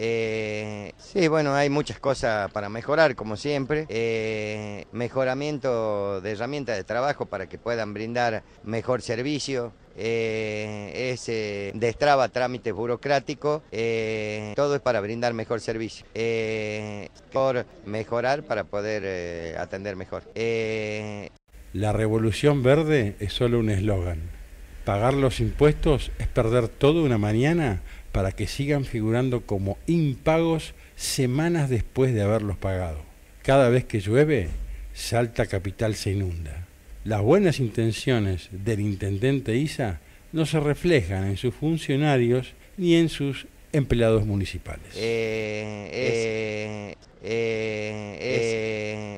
Eh, sí, bueno, hay muchas cosas para mejorar, como siempre. Eh, mejoramiento de herramientas de trabajo para que puedan brindar mejor servicio. Eh, es destraba trámites burocráticos, todo es para brindar mejor servicio, por mejorar para poder atender mejor. La revolución verde es solo un eslogan pagar los impuestos es perder toda una mañana para que sigan figurando como impagos semanas después de haberlos pagado. Cada vez que llueve, Salta Capital se inunda. Las buenas intenciones del intendente Isa no se reflejan en sus funcionarios ni en sus empleados municipales. Eh, eh, eh,